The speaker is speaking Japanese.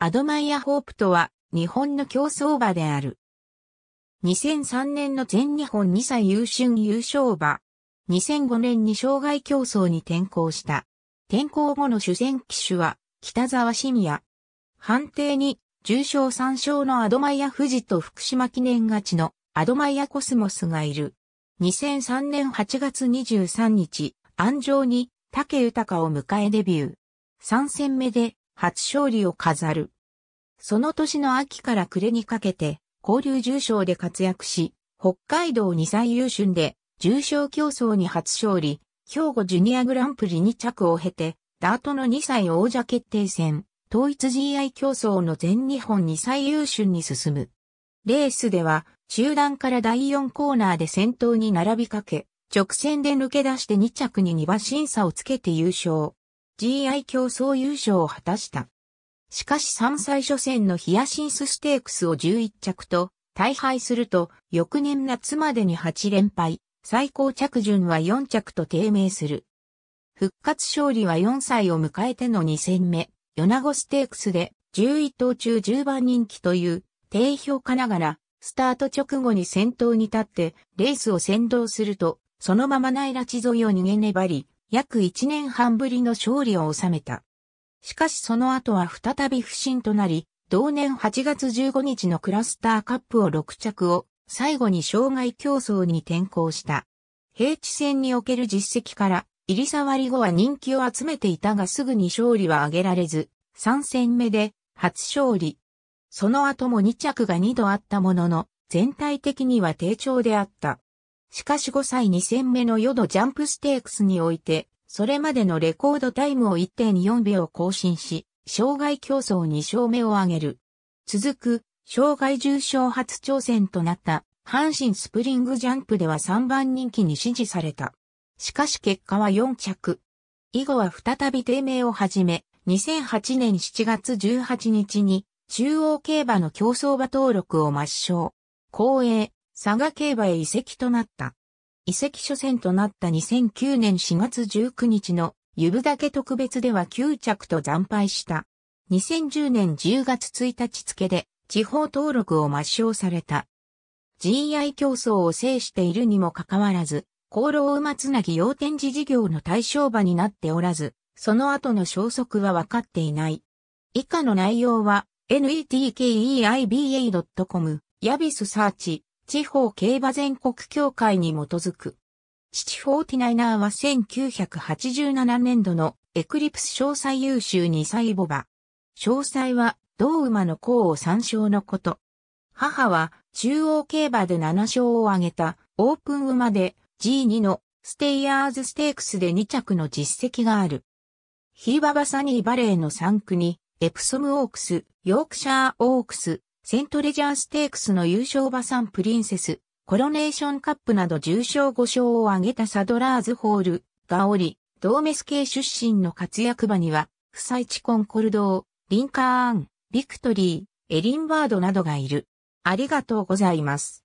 アドマイアホープとは、日本の競争馬である。2003年の全日本2歳優春優勝馬。2005年に障害競争に転向した。転向後の主戦機種は、北沢信也。判定に、重賞3勝のアドマイア富士と福島記念勝ちのアドマイアコスモスがいる。2003年8月23日、安城に竹豊を迎えデビュー。3戦目で初勝利を飾る。その年の秋から暮れにかけて、交流重賞で活躍し、北海道二歳優春で、重賞競争に初勝利、兵庫ジュニアグランプリ2着を経て、ダートの2歳王者決定戦、統一 GI 競争の全日本2歳優春に進む。レースでは、中段から第4コーナーで先頭に並びかけ、直線で抜け出して2着に2馬審査をつけて優勝。GI 競争優勝を果たした。しかし3歳初戦のヒアシンスステークスを11着と大敗すると翌年夏までに8連敗、最高着順は4着と低迷する。復活勝利は4歳を迎えての2戦目、ヨナゴステークスで11頭中10番人気という低評価ながら、スタート直後に先頭に立ってレースを先導すると、そのまま内拉地沿いを逃げ粘り、約1年半ぶりの勝利を収めた。しかしその後は再び不振となり、同年8月15日のクラスターカップを6着を最後に障害競争に転向した。平地戦における実績から、入り触り後は人気を集めていたがすぐに勝利は挙げられず、3戦目で初勝利。その後も2着が2度あったものの、全体的には低調であった。しかし5歳2戦目のヨドジャンプステークスにおいて、それまでのレコードタイムを1.4秒更新し、障害競争2勝目を挙げる。続く、障害重症初挑戦となった、阪神スプリングジャンプでは3番人気に支持された。しかし結果は4着。以後は再び低迷を始め、2008年7月18日に中央競馬の競争馬登録を抹消。公営、佐賀競馬へ移籍となった。移籍初戦となった2009年4月19日の湯だ岳特別では9着と惨敗した。2010年10月1日付で地方登録を抹消された。GI 競争を制しているにもかかわらず、功労馬つなぎ要点示事業の対象馬になっておらず、その後の消息は分かっていない。以下の内容は、netkeiba.com、ヤビスサーチ、地方競馬全国協会に基づく。父フォーティナイナーは1987年度のエクリプス詳細優秀2歳母馬。詳細は同馬の甲を参照のこと。母は中央競馬で7勝を挙げたオープン馬で G2 のステイヤーズステークスで2着の実績がある。ヒーババサニーバレーの3区にエプソムオークス、ヨークシャーオークス、セントレジャーステークスの優勝馬さんプリンセス、コロネーションカップなど重賞5勝を挙げたサドラーズホール、がおり、ドーメス系出身の活躍馬には、サイチコンコルドー、リンカーン、ビクトリー、エリンバードなどがいる。ありがとうございます。